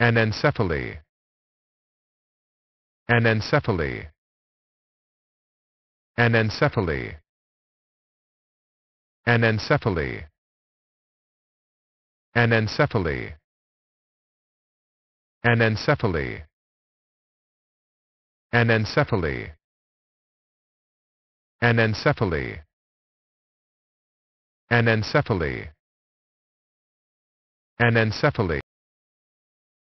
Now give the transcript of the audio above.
anencephaly anencephaly anencephaly anencephaly anencephaly anencephaly anencephaly anencephaly anencephaly anencephaly